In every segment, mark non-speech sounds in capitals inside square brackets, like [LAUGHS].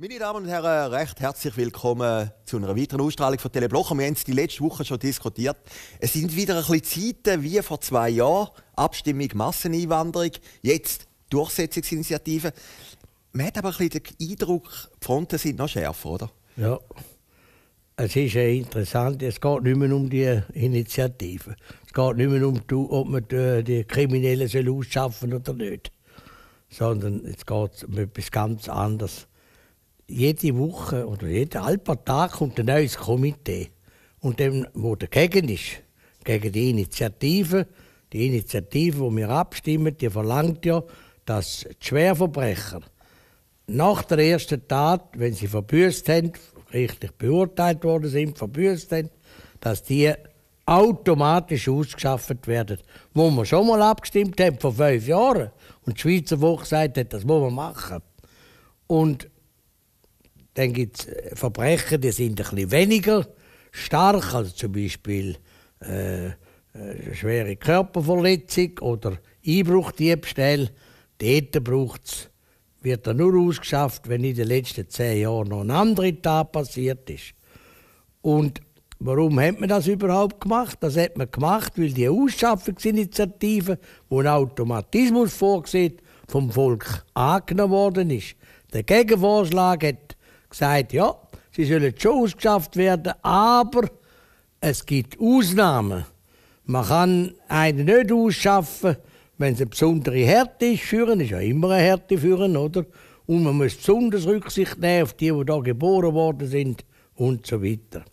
Meine Damen und Herren, recht herzlich willkommen zu einer weiteren Ausstrahlung von Teleblocher. Wir haben es die letzte Woche schon diskutiert. Es sind wieder ein bisschen Zeiten wie vor zwei Jahren. Abstimmung, Masseneinwanderung, jetzt Durchsetzungsinitiative. Man hat aber ein bisschen den Eindruck, die Fronten sind noch schärfer, oder? Ja, es ist ja interessant. Es geht nicht mehr um die Initiative. Es geht nicht mehr um, ob man die äh, Kriminellen ausschaffen soll oder nicht. Sondern es geht um etwas ganz anderes jede Woche oder jeden halben Tag kommt ein neues Komitee. Und dem, wo dagegen ist, gegen die Initiative, die Initiative, wo wir abstimmen, die verlangt ja, dass die Schwerverbrecher nach der ersten Tat, wenn sie verbüßt haben, richtig beurteilt worden sind, verbüßt haben, dass die automatisch ausgeschafft werden. Wo wir schon mal abgestimmt haben, vor fünf Jahren. Und die Schweizer Woche gesagt hat, das muss man machen. Und dann gibt es äh, Verbrechen, die sind ein weniger stark, also zum Beispiel äh, äh, schwere Körperverletzung oder Einbruchdiebstahl. Dort braucht's, wird er nur ausgeschafft, wenn in den letzten zehn Jahren noch ein anderer Tag passiert ist. Und warum hat man das überhaupt gemacht? Das hat man gemacht, weil die Ausschaffungsinitiative, wo ein Automatismus vorgesehen, vom Volk angenommen worden ist. Der Gegenvorschlag hat gesagt, ja, sie sollen schon ausgeschafft werden, aber es gibt Ausnahmen. Man kann einen nicht ausschaffen, wenn es eine besondere Härte ist. Führen ist ja immer eine Härte führen, oder? Und man muss besonders Rücksicht nehmen auf die, die da geboren worden sind und so weiter.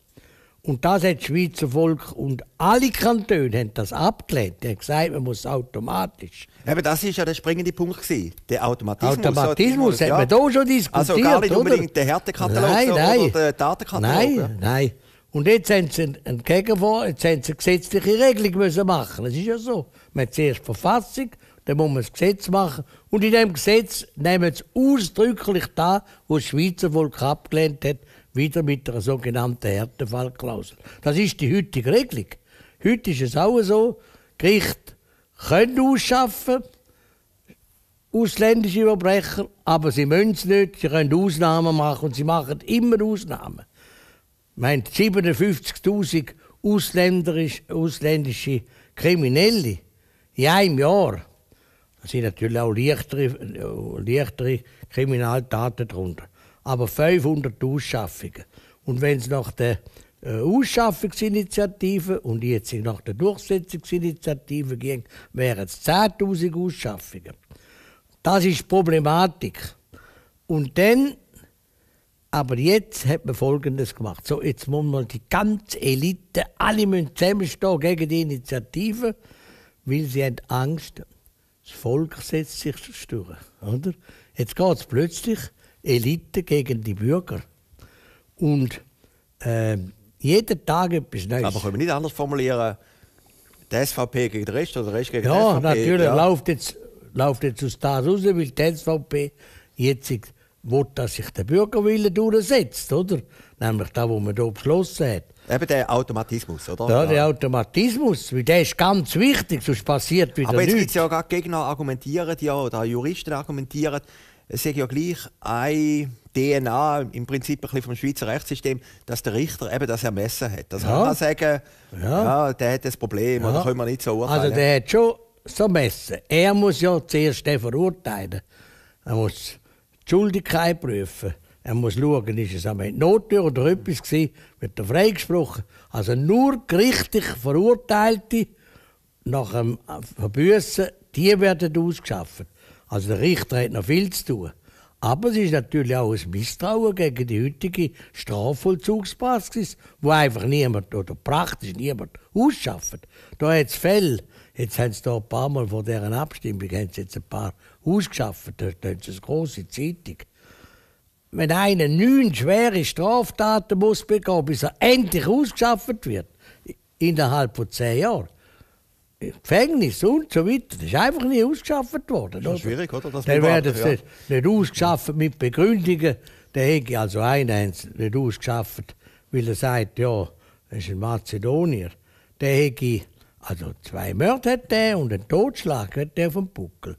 Und das hat das Schweizer Volk und alle Kantone haben das abgelehnt. Die haben gesagt, man muss automatisch. Eben, das war ja der springende Punkt, gewesen, der Automatismus. Automatismus hat ja. man da schon diskutiert, Also gar nicht unbedingt oder? der Härtekatalog nein, so, nein. oder den Datenkatalog. Nein, ja. nein. Und jetzt haben sie einen Gegenvor, jetzt haben sie eine gesetzliche Regelung müssen machen. Es ist ja so. Man hat zuerst die Verfassung, dann muss man ein Gesetz machen. Und in diesem Gesetz nehmen sie ausdrücklich das, was das Schweizer Volk abgelehnt hat, wieder mit einer sogenannten Härtefallklausel. Das ist die heutige Regelung. Heute ist es auch so, Gericht können ausschaffen, ausländische Verbrecher, aber sie müssen es nicht, sie können Ausnahmen machen und sie machen immer Ausnahmen. Meint 57.000 ausländisch, ausländische Kriminelle in einem Jahr. Da sind natürlich auch leichtere, äh, leichtere Kriminaltaten darunter aber 500 Ausschaffungen. Und wenn es nach der äh, Ausschaffungsinitiative und jetzt nach der Durchsetzungsinitiative ging, wären es 10.000 Ausschaffungen. Das ist die Problematik. Und dann, aber jetzt hat man Folgendes gemacht. So, jetzt muss man die ganze Elite, alle müssen zusammenstehen gegen die Initiative, weil sie haben Angst, das Volk setzt sich durch. Oder? Jetzt geht es plötzlich Elite gegen die Bürger. Und äh, jeden Tag etwas Neues. Aber können wir nicht anders formulieren, die SVP gegen den Rest oder der Rest gegen ja, die SVP? Natürlich, ja, natürlich, läuft jetzt, aus da raus, weil die SVP jetzt will, dass sich der Bürgerwille durchsetzt, oder? Nämlich da, wo man hier beschlossen hat. Eben der Automatismus, oder? Ja, der Automatismus, weil der ist ganz wichtig, sonst passiert wieder nichts. Aber jetzt gibt es ja auch Gegner, argumentieren ja, oder Juristen argumentieren, es ist ja gleich ein DNA im Prinzip ein bisschen vom Schweizer Rechtssystem, dass der Richter eben das ermessen hat. Das ja. kann man sagen, ja. ja. der hat das Problem ja. oder können wir nicht so urteilen. Also der hat schon so messen. Er muss ja zuerst den verurteilen. Er muss die Schuldigkeit prüfen. Er muss schauen, ist es am Ende Notwehr oder etwas gewesen, wird er freigesprochen. Also nur gerichtlich Verurteilte nach dem Verbüssen, die werden ausgeschafft. Also der Richter hat noch viel zu tun. Aber es ist natürlich auch ein Misstrauen gegen die heutige Strafvollzugspraxis, wo einfach niemand oder praktisch niemand ausschafft. Da hat es Fälle, jetzt haben sie da ein paar Mal vor deren Abstimmung haben sie jetzt ein paar ausgeschafft, da haben sie eine große Zeitung. Wenn einer neun schwere Straftaten muss begehen, bis er endlich ausgeschafft wird, innerhalb von zehn Jahren, Gefängnis und so weiter. Das ist einfach nicht ausgeschafft worden. Das ist schwierig, oder? Das dann werden sie ja. nicht ausgeschafft mit Begründungen. Der Hege, also einer, nicht ausgeschafft, weil er sagt, ja, er ist ein Mazedonier. Der Hege, also zwei Mörder hat der und einen Totschlag hat der vom Buckel.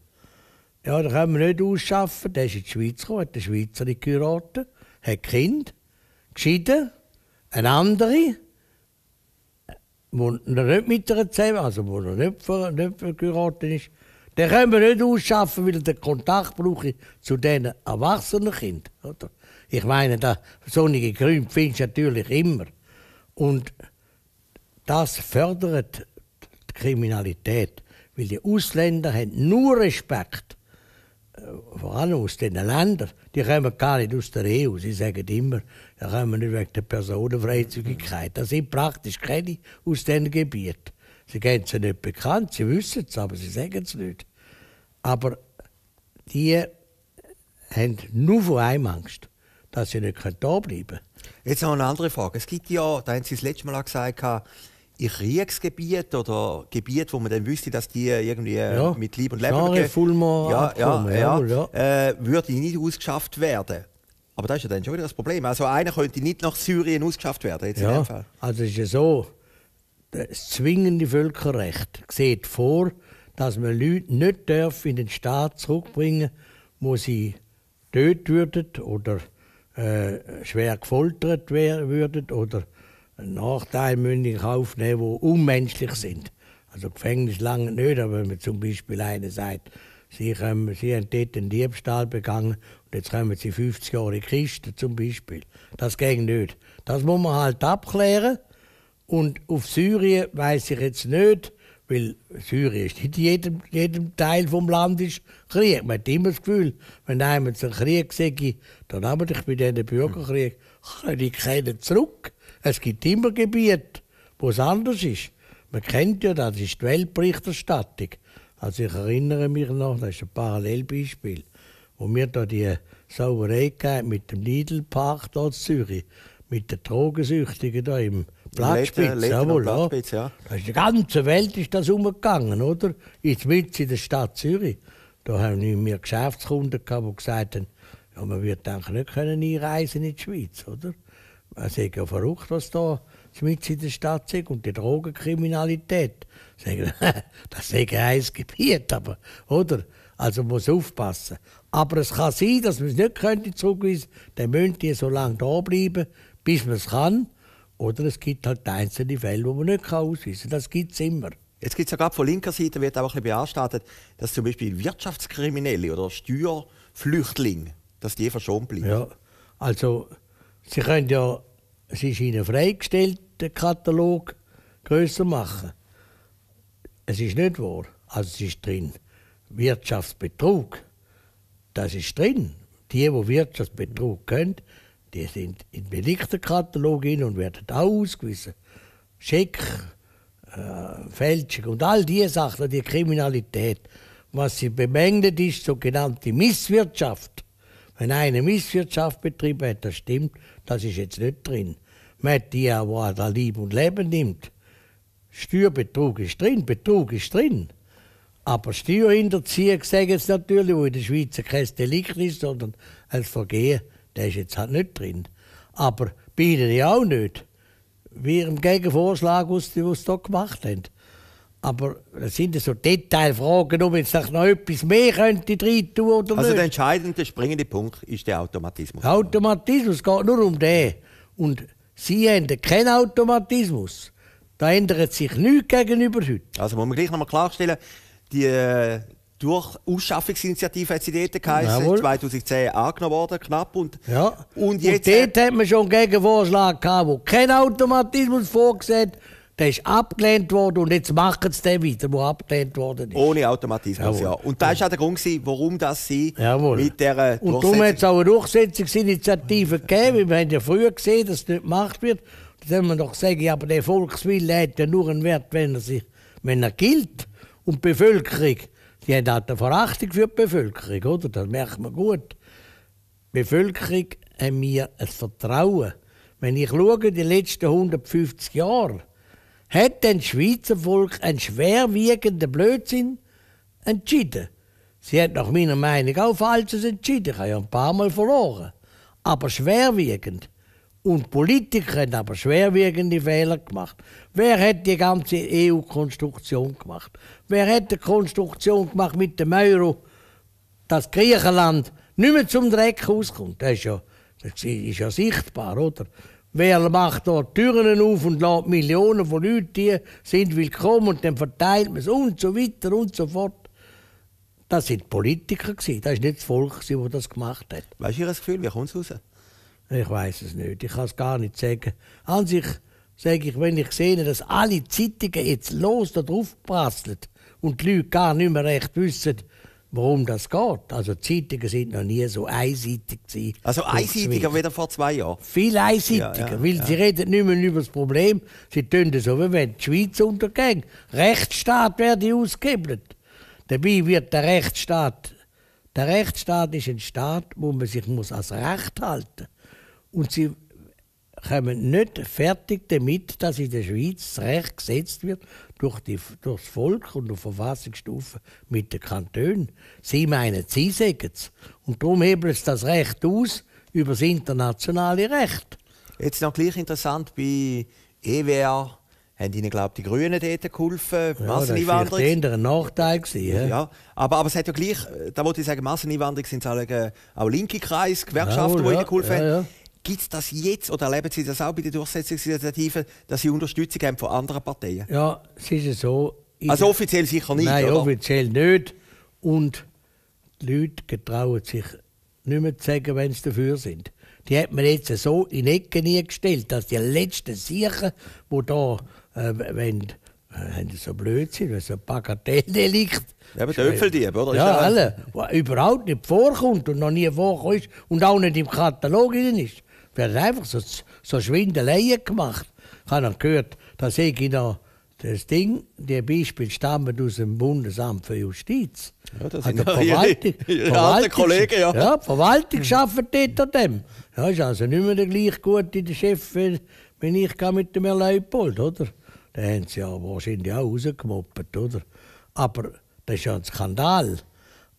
Ja, da können wir nicht ausschaffen. Der ist in die Schweiz gekommen, hat eine Schweizerin geheiratet, hat Kind, geschieden, eine andere noch nicht mit ihr zusammen, also wo er nicht, ver, nicht verheiratet ist, den können wir nicht ausschaffen, weil der Kontakt brauche zu diesen erwachsenen Kindern. Oder? Ich meine, da, sonnige Gründe findest du natürlich immer. Und das fördert die Kriminalität, weil die Ausländer haben nur Respekt, äh, vor allem aus diesen Ländern, die kommen gar nicht aus der EU, sie sagen immer, da kommen wir wegen der Personenfreizügigkeit. Das sind praktisch keine aus diesen Gebieten. Sie geben es nicht bekannt, sie wissen es, aber sie sagen es nicht. Aber die haben nur von einem Angst, dass sie nicht da bleiben können. Jetzt noch eine andere Frage. Es gibt ja, da haben Sie das letzte Mal gesagt, in Kriegsgebieten oder Gebieten, wo man dann wüsste, dass die irgendwie äh, ja. mit Liebe und Leben Genre, Fulma, ja, ja, ja, ja. Äh, würde nicht ausgeschafft werden. Aber das ist ja dann schon wieder das Problem. Also einer könnte nicht nach Syrien ausgeschafft werden, jetzt ja, in dem Fall. also ist ja so, das zwingende Völkerrecht sieht vor, dass man Leute nicht darf in den Staat zurückbringen wo sie tötet würden oder äh, schwer gefoltert würden oder Nachteile müssen in Kauf die unmenschlich sind. Also Gefängnis lange nicht, aber wenn man zum Beispiel einer sagt, Sie haben, sie haben dort einen Diebstahl begangen und jetzt kommen sie 50 Jahre Christen zum Beispiel. Das geht nicht. Das muss man halt abklären. Und auf Syrien weiß ich jetzt nicht, weil Syrien ist nicht in jedem, jedem Teil vom Land ist Krieg. Man hat immer das Gefühl, wenn jemand einen Krieg sagt, dann haben ich bei diesen Bürgerkrieg, die keinen zurück. Es gibt immer Gebiete, wo es anders ist. Man kennt ja das, ist die Weltberichterstattung. Also ich erinnere mich noch, das ist ein Parallelbeispiel, wo wir da die Sauerei mit dem Niedelpark dort in Zürich, mit den Drogensüchtigen da im Platzspitz, Letten, Letten jawohl, Platzspitz, ja. Da die ganze Welt ist das umgegangen, oder? Jetzt mit in der Stadt Zürich. Da haben wir Geschäftskunden gehabt, die gesagt haben, ja, man wird eigentlich nicht einreisen in die Schweiz, oder? Es ist ja verrückt, was da mit in der Stadt ist und die Drogenkriminalität. Sagen, [LAUGHS] das ist ein Gebiet, aber, oder? Also muss aufpassen. Aber es kann sein, dass man es nicht können zurückweisen könnte, Dann müssen die so lange da bleiben, bis man es kann. Oder es gibt halt einzelne Fälle, die man nicht ausweisen kann. Das gibt es immer. Jetzt gibt es ja gerade von linker Seite wird auch ein bisschen beanstandet, dass zum Beispiel Wirtschaftskriminelle oder Steuerflüchtlinge, dass die verschont bleiben. Ja, also Sie können ja, es ist ihnen freigestellt, den Katalog größer machen. Es ist nicht wahr. Also es ist drin Wirtschaftsbetrug. Das ist drin. Die, die Wirtschaftsbetrug können, die sind in den Deliktenkatalog und werden auch ausgewiesen. Scheck, äh, Fälschung und all diese Sachen, die Kriminalität. Was sie bemängelt, ist sogenannte Misswirtschaft. Wenn eine Misswirtschaft betrieben hat, das stimmt, das ist jetzt nicht drin. Man hat die, die da Lieb und Leben nimmt. Steuerbetrug ist drin, Betrug ist drin. Aber Steuerhinterziehung, sagen jetzt natürlich, wo in der Schweiz kein Delikt ist, sondern ein Vergehen, der ist jetzt halt nicht drin. Aber bei ihnen auch nicht. Wie im Gegenvorschlag, was sie hier gemacht haben. Aber es sind so Detailfragen, ob jetzt noch etwas mehr könnte rein tun oder nicht. Also der entscheidende, springende Punkt ist der Automatismus. Der Automatismus, geht nur um den. Und Sie haben keinen Automatismus. Da ändert sich nichts gegenüber heute. Also muss man gleich nochmal klarstellen, die äh, durch Ausschaffungsinitiative hat sie dort geheißen, Jawohl. 2010 angenommen worden, knapp. Und, ja. und, jetzt und äh, dort hat man schon einen Gegenvorschlag gehabt, der keinen Automatismus vorgesehen hat der ist abgelehnt worden und jetzt machen sie den wieder, der abgelehnt worden ist. Ohne Automatismus, Jawohl. ja. Und das war auch der Grund, warum das sie Jawohl. mit dieser Und darum hat es auch eine Durchsetzungsinitiative gegeben, weil wir haben ja früher gesehen, dass es nicht gemacht wird. Da soll man doch sagen, aber der Volkswille hat ja nur einen Wert, wenn er, sich, wenn er gilt. Und die Bevölkerung, die hat halt eine Verachtung für die Bevölkerung, oder? Das merkt man gut. Die Bevölkerung hat mir ein Vertrauen. Wenn ich schaue, die letzten 150 Jahre, hat den Schweizer Volk einen schwerwiegenden Blödsinn entschieden. Sie hat nach meiner Meinung auch Falsches entschieden. Ich habe ja ein paar Mal verloren. Aber schwerwiegend. Und Politiker haben aber schwerwiegende Fehler gemacht. Wer hat die ganze EU-Konstruktion gemacht? Wer hat die Konstruktion gemacht mit dem Euro, dass Griechenland nicht mehr zum Dreck auskommt? Das ist ja, das ist ja sichtbar, oder? Wer macht dort Türen auf und lädt Millionen von Leuten, die sind willkommen und dann verteilt man es und so weiter und so fort. Das sind Politiker gewesen. Das ist nicht das Volk, das das gemacht hat. Weißt du das Gefühl? Wie kommt es raus? Ich weiß es nicht. Ich kann es gar nicht sagen. An sich sage ich, wenn ich sehe, dass alle Zeitungen jetzt los da drauf prasseln und die Leute gar nicht mehr recht wissen, worum das geht. Also Zeitungen sind noch nie so einseitig gewesen. Also einseitiger wie vor zwei Jahren? Viel einseitiger, ja, ja, weil ja. sie reden nicht mehr über das Problem. Sie tun das so, wie wenn die Schweiz untergeht. Rechtsstaat werde ausgehebelt. Dabei wird der Rechtsstaat... Der Rechtsstaat ist ein Staat, wo man sich muss als Recht halten muss. Und sie kommen nicht fertig damit, dass in der Schweiz das Recht gesetzt wird, durch die, durchs Volk und auf Verfassungsstufe mit den Kantonen. Sie meinen, sie sagen es. Und darum hebeln sie das Recht aus über das internationale Recht. Jetzt noch gleich interessant, bei EWR haben ihnen, glaube ich, die Grünen dort geholfen, ja, Masseneinwanderung. Das war ein Nachteil. Gewesen, ja. aber, aber es hat ja gleich, äh, da wollte ich sagen, Masseneinwanderung sind es äh, auch, linke Kreise, Gewerkschaften, ja, die ihnen geholfen haben. Gibt es das jetzt oder erleben Sie das auch bei den Durchsetzungsinitiativen, dass Sie Unterstützung haben von anderen Parteien? Ja, es ist ja so. Also offiziell sicher nicht, Nein, oder? offiziell nicht. Und die Leute getrauen sich nicht mehr zu sagen, wenn sie dafür sind. Die hat man jetzt so in Ecken nie gestellt, dass die letzten Sicher, die da äh, wenn, wenn äh, so blöd sind, wenn so ein Bagatelldelikt. Ja, aber Töpfeldieb, oder? Ja, alle. Überhaupt nicht vorkommt und noch nie vorkommt und auch nicht im Katalog drin ist. Wir haben einfach so, so Schwindeleien gemacht. Ich habe dann gehört, da sehe ich noch das Ding, die Beispiele stammen aus dem Bundesamt für Justiz. Ja, das sind also Verwaltung, ihre, [LAUGHS] Verwaltung, Kollegen, ja. Ja, Verwaltung arbeitet dort dem. Ja, ist also nicht mehr der gleich gute der Chef, wie, ich mit dem Herrn Leupold, oder? Den haben sie ja wahrscheinlich auch rausgemoppt, oder? Aber das ist ja ein Skandal.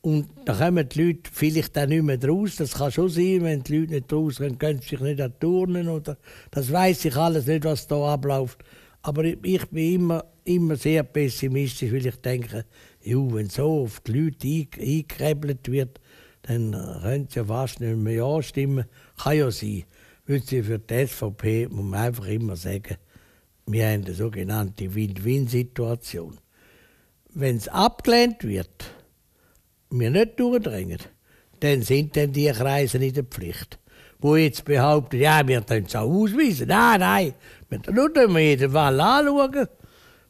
Und da kommen die Leute vielleicht auch nicht mehr raus. Das kann schon sein, wenn die Leute nicht raus können, können sie sich nicht an Turnen. Oder das weiß ich alles nicht, was da abläuft. Aber ich bin immer, immer sehr pessimistisch, weil ich denke, jo, wenn so auf die Leute eingekrebelt wird, dann äh, können sie ja fast nicht mehr Ja stimmen. Kann ja sein. Würde sie für die SVP, muss man einfach immer sagen, wir haben eine sogenannte Win-Win-Situation. Wenn es abgelehnt wird, mir nicht durchdrängen, dann sind dann die Kreise in der Pflicht. Wo jetzt behaupten, ja, wir können es auch ausweisen. Nein, nein, wir nur den jeden Fall anschauen.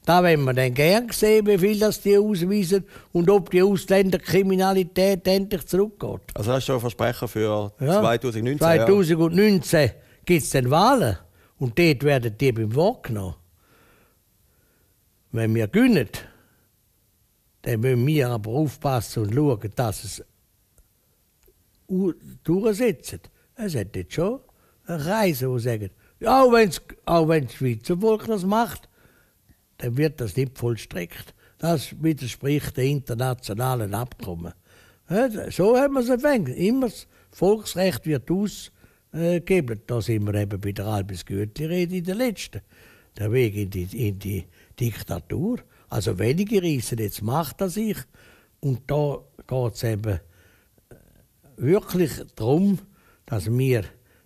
Da wenn wir dann gern sehen, wie viel das die ausweisen und ob die Ausländerkriminalität endlich zurückgeht. Also hast du ein Versprechen für ja. 2019? 2019 ja. gibt es dann Wahlen und dort werden die beim Wort genommen. Wenn wir gönnen, dann müssen wir aber aufpassen und schauen, dass es durchsetzt. Es hat jetzt schon Reise, die sagen, ja, auch wenn auch Schweizer Volk das macht, dann wird das nicht vollstreckt. Das widerspricht den internationalen Abkommen. So haben wir es empfangen. Immer das Volksrecht wird ausgegeben. Da sind wir eben bei der Albis Goethe-Rede in der letzten. Der Weg in die, in die Diktatur. Also wenige Riesen, jetzt macht er sich. Und da geht es eben äh, wirklich darum, dass wir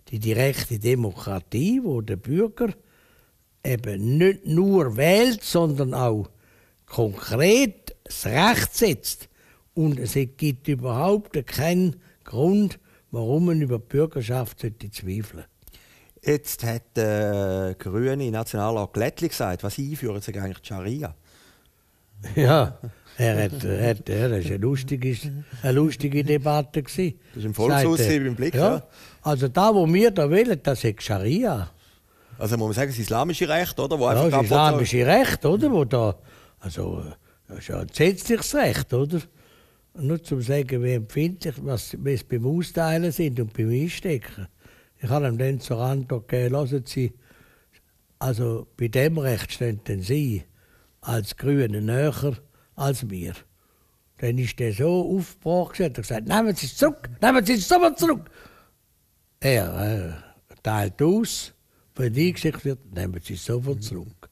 die direkte Demokratie, wo der Bürger eben nicht nur wählt, sondern auch konkret das Recht setzt. Und es gibt überhaupt keinen Grund, warum man über die Bürgerschaft zweifeln sollte. Jetzt hat äh, der grüne Nationalrat Glättli gesagt, was einführen sie eigentlich die Scharia? [LAUGHS] Ja, er hat, er hat, ja, das war eine lustige, eine lustige Debatte. Gewesen, das war im Volkshaus, im Blick. Ja. Also da, wo wir da wählen, das ist Scharia. Also muss man sagen, das islamische Recht, oder? Wo ja, das islamische Recht, oder? Wo da, also, das ist ja ein gesetzliches Recht, oder? Nur zum sagen, wie empfindlich, was es beim Austeilen sind und beim Einstecken. Ich habe ihm dann zur Antwort gegeben, hören Sie, also bei dem Recht stehen denn Sie als Grüne näher als mir. Dann ist der so aufgebracht und hat gesagt, nehmen Sie es zurück, nehmen Sie es sofort zurück. Er äh, teilt aus, wenn eingeschickt wird, nehmen Sie es sofort zurück.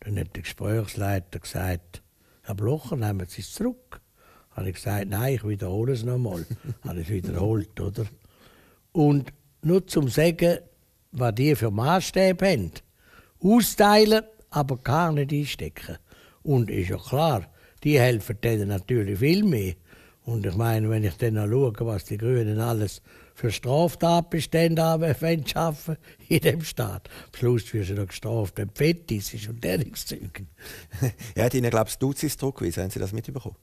Dann hat der Gesprächsleiter gesagt, Herr Blocher, nehmen Sie es zurück. Dann Habe ich gesagt, nein, ich wiederhole es nochmal. [LAUGHS] Habe es wiederholt, oder? Und nur zum sagen, was die für Maßstäbe haben. Austeilen, aber gar nicht einstecken. Und ist ja klar, die helfen denen natürlich viel mehr. Und ich meine, wenn ich dann noch schaue, was die Grünen alles für Straftatbestände haben, schaffen in dem Staat. Am Schluss wirst sie noch gestraft, wenn du fett ist und dergleichen. Er [LAUGHS] hat Ihnen, glaube ich, das Duzis gewesen. Haben Sie das mitbekommen?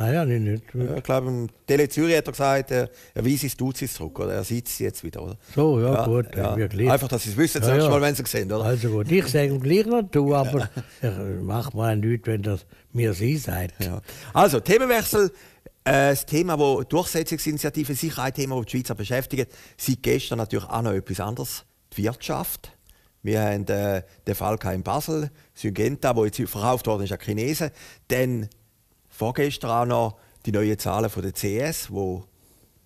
Nein, habe ich nicht. Ja, ich glaube, im Tele Zürich hat er gesagt, er weist ins Duzis zurück. Oder? Er es jetzt wieder. Oder? So, ja, ja gut. Ja. Wirklich. Einfach, dass Sie es wissen, ja, ja. Mal, wenn Sie es sehen. Oder? Also gut, ich sage gleich noch zu, aber ja. mache mir nichts, wenn das mir Sie sagt. Ja. Also, Themenwechsel. Äh, das Thema, wo Durchsetzungsinitiative, sicher ein Thema, das die Schweizer beschäftigt, seit gestern natürlich auch noch etwas anderes. Die Wirtschaft. Wir haben äh, den Fall in Basel, Syngenta, der jetzt verkauft worden ist an Chinesen. Dann vorgestern auch noch die neuen Zahlen von der CS, die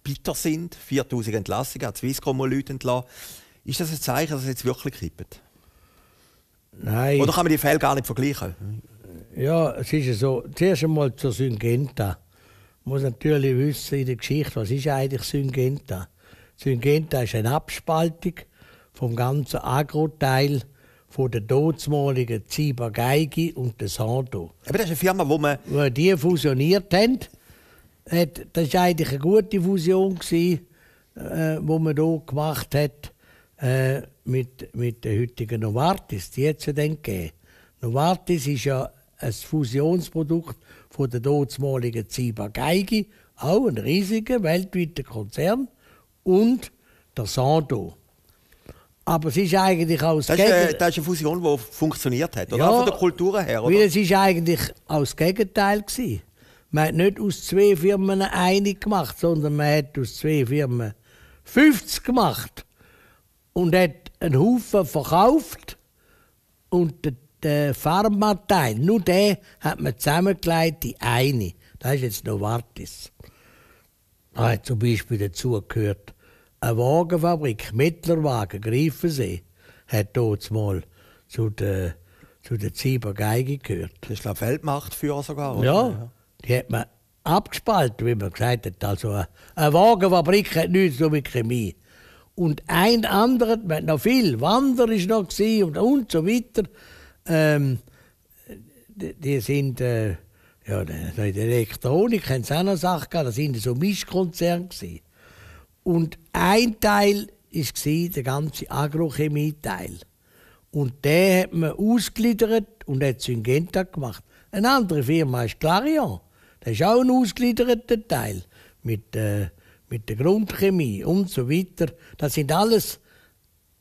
bitter sind. 4000 Entlassungen, hat Swisscom Leute entlassen. Ist das ein Zeichen, dass es jetzt wirklich kippt? Nein. Oder kann man die Fälle gar nicht vergleichen? Ja, es ist ja so. Zuerst einmal zur Syngenta. Man muss natürlich wissen in der Geschichte, was ist eigentlich Syngenta? Syngenta ist eine Abspaltung vom ganzen Agro-Teil von der damaligen Ziba Geige und der Sando. Aber das ist eine Firma, wo man... Wo die fusioniert haben. Das war eigentlich eine gute Fusion, die äh, man hier gemacht hat äh, mit, mit der heutigen Novartis. Die jetzt es ja dann gegeben. Novartis ist ja ein Fusionsprodukt von der damaligen Ziba Geige, auch ein riesiger weltweiter Konzern, und der Sando. Aber es ist eigentlich als das ist, Gegenteil. Äh, das ist eine Fusion, die funktioniert hat, oder? Ja, also von der Kultur her, oder? Weil es war eigentlich als Gegenteil gewesen. Man hat nicht aus zwei Firmen eine gemacht, sondern man hat aus zwei Firmen 50 gemacht und hat einen Haufen verkauft und der den Pharmateil, nur der, hat man zusammengelegt in eine. Das ist jetzt Novartis. Da hat zum Beispiel dazugehört eine Wagenfabrik, Mittlerwagen, Greifensee, hat dort mal zu den zu der Zieber gehört. Das ist eine Feldmachtführer sogar, oder? Ja, die hat man abgespalten, wie man gesagt hat. Also eine, eine Wagenfabrik hat nichts so mit Chemie. Und ein anderer, man noch viel, Wander war noch und, und so weiter. Ähm, die, die, sind, äh, ja, in der Elektronik haben sie auch noch Sachen gehabt, das waren so Mischkonzerne und ein Teil war der ganze Agrochemie-Teil. Und der hat man ausgliedert und hat Syngenta gemacht. Eine andere Firma ist Clarion. Das ist auch ein ausgliederter Teil mit, äh, mit der Grundchemie und so weiter. Das sind alles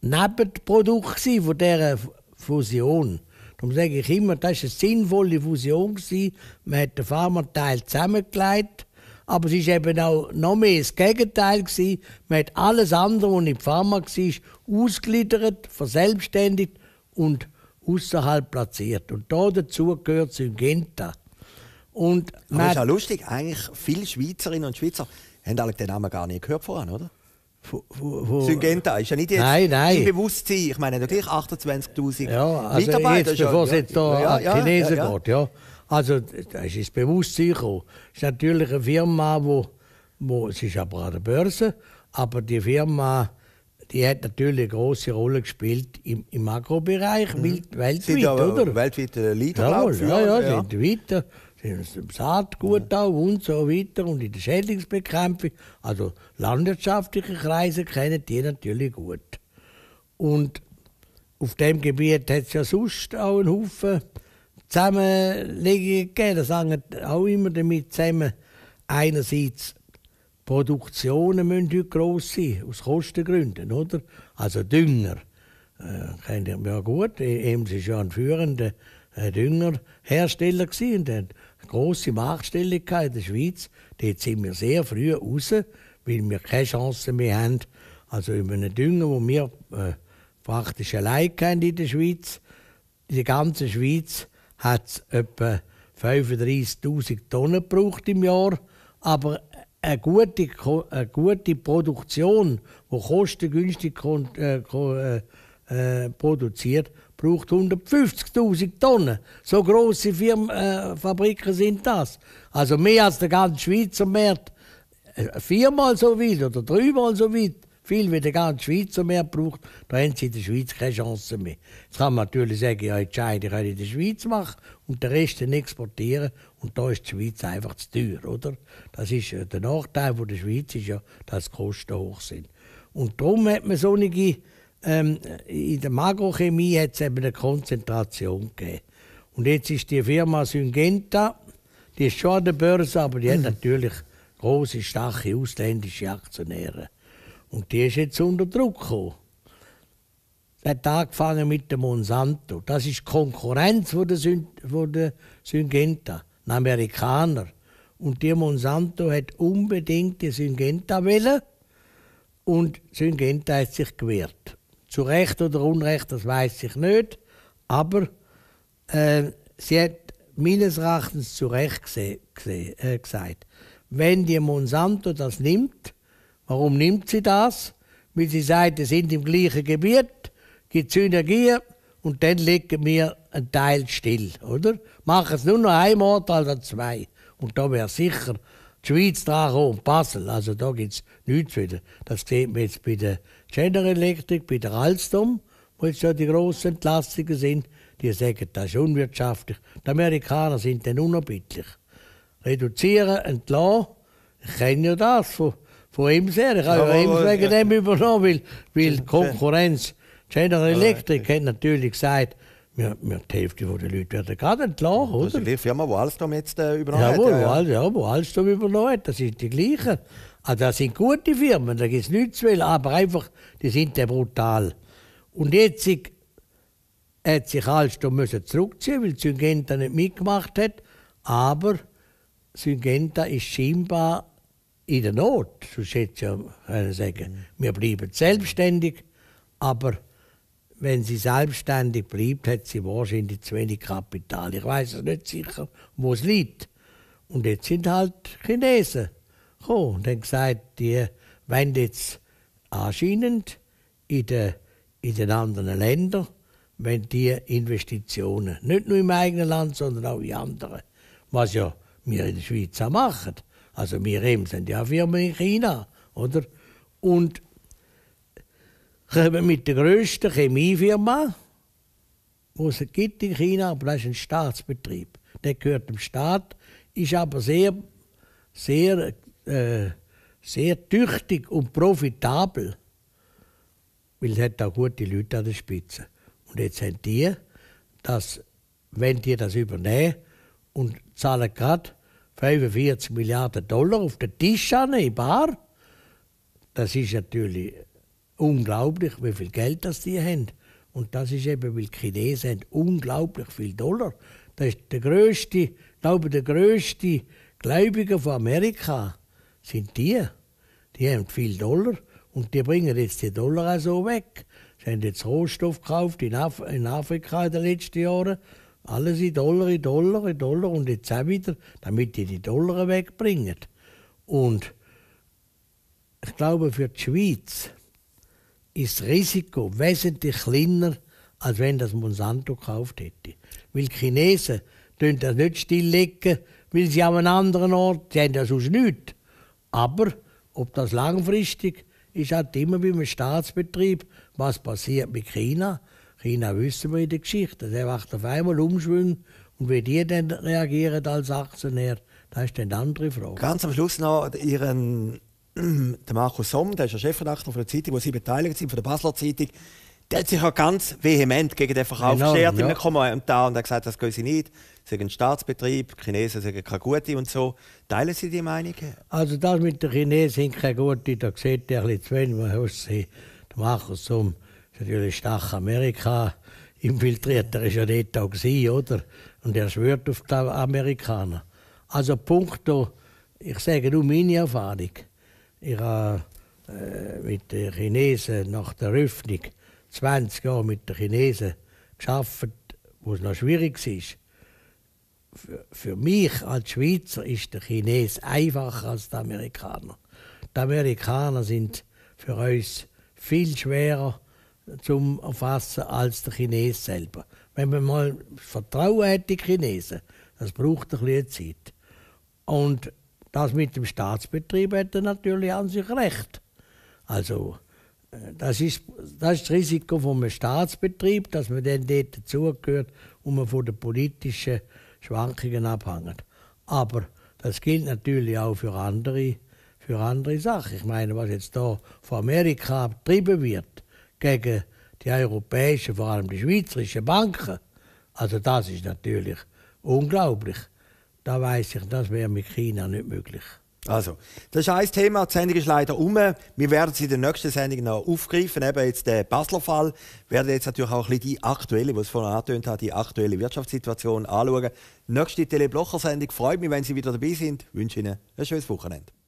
Nebenprodukte von dieser Fusion. Darum sage ich immer, das war eine sinnvolle Fusion. Man hat den Pharma-Teil zusammengelegt aber es war eben auch noch mehr das Gegenteil. Gewesen. Man hat alles andere, was in der Pharma war, ausgliedert, verselbstständigt und außerhalb platziert. Und da dazu gehört Syngenta. Und aber ist ja lustig, eigentlich viele Schweizerinnen und Schweizer haben alle den Namen gar nicht gehört vorhin, oder? Wo, wo, Syngenta ist ja nicht jetzt nein, nein. im Bewusstsein. Ich meine, natürlich 28.000 ja, also Mitarbeiter. Jetzt, bevor es jetzt ja, da ja, Chinesen ja, ja. geht, ja. Also das ist bewusst sicher. Es ist natürlich eine Firma, wo, wo es ist aber an der Börse, aber die Firma die hat natürlich eine große Rolle gespielt im, im Makrobereich mhm. weltweit, sind aber oder? Weltweit Leader, Jawohl, ja, ja, ja, sind weiter, sind im Saatgut ja. auch und so weiter und in der Schädlingsbekämpfung. Also landwirtschaftliche Kreise kennen die natürlich gut. Und auf dem Gebiet hat es ja sonst auch einen Haufen Zusammenlegung gegeben. Das hängt auch immer damit zusammen. Einerseits Produktionen müssen heute gross sein, aus Kostengründen, oder? Also Dünger. Äh, ja gut, e- Ems war ja ein führender äh, Düngerhersteller und hat eine grosse Marktstelligkeit in der Schweiz. Dort sind wir sehr früh raus, weil wir keine Chance mehr haben. Also über einen Dünger, den wir äh, praktisch allein in der Schweiz, in der ganzen Schweiz, hat es etwa 35.000 Tonnen gebraucht im Jahr. Aber eine gute, eine gute Produktion, die kostengünstig äh, äh, äh, produziert, braucht 150.000 Tonnen. So große äh, Fabriken sind das. Also mehr als der ganze Schweizer Markt. Viermal so weit oder dreimal so weit viel wie die ganze Schweiz mehr braucht, da haben sie in der Schweiz keine Chance mehr. Jetzt kann man natürlich sagen, ja, entscheide ich in der Schweiz machen und den Rest exportieren. Und da ist die Schweiz einfach zu teuer, oder? Das ist der Nachteil von der Schweiz, ist ja, dass die Kosten hoch sind. Und darum hat man so eine, ähm, in der Makrochemie hat es eben eine Konzentration gegeben. Und jetzt ist die Firma Syngenta, die ist schon an der Börse, aber die hat mhm. natürlich große, starke ausländische Aktionäre. Und die ist jetzt unter Druck gekommen. Der Tag angefangen mit dem Monsanto. Das ist die Konkurrenz von der, Syn von der Syngenta, ein Amerikaner. Und die Monsanto hat unbedingt die Syngenta wollen. Und Syngenta hat sich gewehrt. Zu Recht oder Unrecht, das weiß ich nicht. Aber äh, sie hat meines Erachtens zu Recht äh, gesagt, wenn die Monsanto das nimmt, Warum nimmt sie das? Weil sie sagt, sie sind im gleichen Gebiet, gibt Synergien und dann legen wir einen Teil still, oder? Machen es nur noch ein Mordteil oder zwei. Und da wäre sicher die Schweiz dran und Basel. Also da gibt es nichts wieder. Das sieht man jetzt bei der General Electric, bei der Alstom, wo jetzt ja die grossen Entlassungen sind. Die sagen, das ist unwirtschaftlich. Die Amerikaner sind dann unerbittlich. Reduzieren, entlassen. Ich kenne ja das von von ihm sehr. Ich habe ja, Ems wegen dem übernommen, weil, weil Konkurrenz. General Electric hat natürlich gesagt, wir, wir die Hälfte der Leute werden gerade entlassen, oder? Das ist die Firma, die Alstom jetzt äh, übernommen hat. ja, ja. ja, wo Alstom übernommen hat, das sind die gleichen. Also ah, das sind gute Firmen, da gibt es nichts zu wählen, aber einfach, die sind ja brutal. Und jetzt hat sich Alstom zurückziehen, weil Syngenta nicht mitgemacht hat, aber Syngenta ist scheinbar in der Not, so hätte ja können sagen, wir bleiben selbstständig, aber wenn sie selbstständig bleibt, hat sie wahrscheinlich zu wenig Kapital. Ich weiß es nicht sicher, wo es liegt. Und jetzt sind halt Chinesen gekommen und haben gesagt, die wollen jetzt anscheinend in den, in den anderen Ländern, wenn die Investitionen, nicht nur im eigenen Land, sondern auch in anderen, was ja wir in der Schweiz auch machen, also wir eben sind ja Firma in China, oder? Und kommen mit der grössten Chemiefirma, die es gibt in China, aber das ist ein Staatsbetrieb. Der gehört dem Staat, ist aber sehr, sehr, äh, sehr tüchtig und profitabel. Weil es hat auch gute Leute an der Spitze. Und jetzt haben die, dass, wenn die das übernehmen und zahlen gerade 45 Milliarden Dollar auf den Tisch an, in Bar. Das ist natürlich unglaublich, wie viel Geld das die haben. Und das ist eben, weil die Chinesen haben unglaublich viel Dollar. Das ist der größte, glaube der größte Gläubiger von Amerika sind die. Die haben viel Dollar und die bringen jetzt die Dollar auch so weg. Sie haben jetzt Rohstoff gekauft in, Af in Afrika in den letzten Jahren alles in Dollar, in Dollar, in Dollar und jetzt auch wieder, damit die die Dollar wegbringen. Und ich glaube, für die Schweiz ist das Risiko wesentlich kleiner, als wenn das Monsanto gekauft hätte. Weil die Chinesen tun das nicht stilllegen, weil sie an einem anderen Ort, sie haben das sonst nicht. Aber ob das langfristig ist, halt immer wie einem Staatsbetrieb, was passiert mit China, China wissen wir in der Geschichte. Der macht auf einmal Umschwung und wie die dann reagieren als Aktionär, das ist eine andere Frage. Ganz am Schluss noch Ihren [CLEARS THROAT] der Markus Somm, der ist der Chefredakteur von der Zeitung, wo Sie beteiligt sind, von der Basler Zeitung, der hat sich ja ganz vehement gegen den Verkauf genau, geschert ja. in einem und hat gesagt, das gehen Sie nicht. Sie sind ein Staatsbetrieb, die Chinesen sind keine Gute und so. Teilen Sie die Meinung? Also das mit den Chinesen sind keine Gute, da sieht ihr ein bisschen zu wenig. Man muss sehen, der Markus Somm ist natürlich nach Amerika infiltriert. Er ist ja nicht da gewesen, oder? Und er schwört auf die Amerikaner. Also punkto, ich sage nur meine Erfahrung. Ich habe äh, mit den Chinesen nach der Öffnung 20 Jahre mit den Chinesen geschafft, wo es noch schwierig war für mich als Schweizer ist der Chines einfacher als der Amerikaner. Die Amerikaner sind für uns viel schwerer zum Erfassen als der Chines selber. Wenn man mal Vertrauen hat in die Chinesen, das braucht ein bisschen Zeit. Und das mit dem Staatsbetrieb hat er natürlich an sich recht. Also, äh, das ist, das ist das Risiko vom Staatsbetrieb, dass man dann dort dazugehört und man von den politischen Schwankungen abhängt. Aber das gilt natürlich auch für andere, für andere Sachen. Ich meine, was jetzt da von Amerika betrieben wird, gegen die europäischen, vor allem die schweizerischen Banken. Also das ist natürlich unglaublich. Da weiß ich, das wäre mit China nicht möglich. Also, das ist ein Thema. Die Sendung ist leider um. Wir werden sie in der nächsten Sendung noch aufgreifen. Eben jetzt den Basler Fall. Wir werden jetzt natürlich auch ein bisschen die aktuelle, was ich vorhin angetönt habe, die aktuelle Wirtschaftssituation anschauen. Nächste Teleblocher-Sendung. Freut mich, wenn Sie wieder dabei sind. Ich wünsche Ihnen ein schönes Wochenende.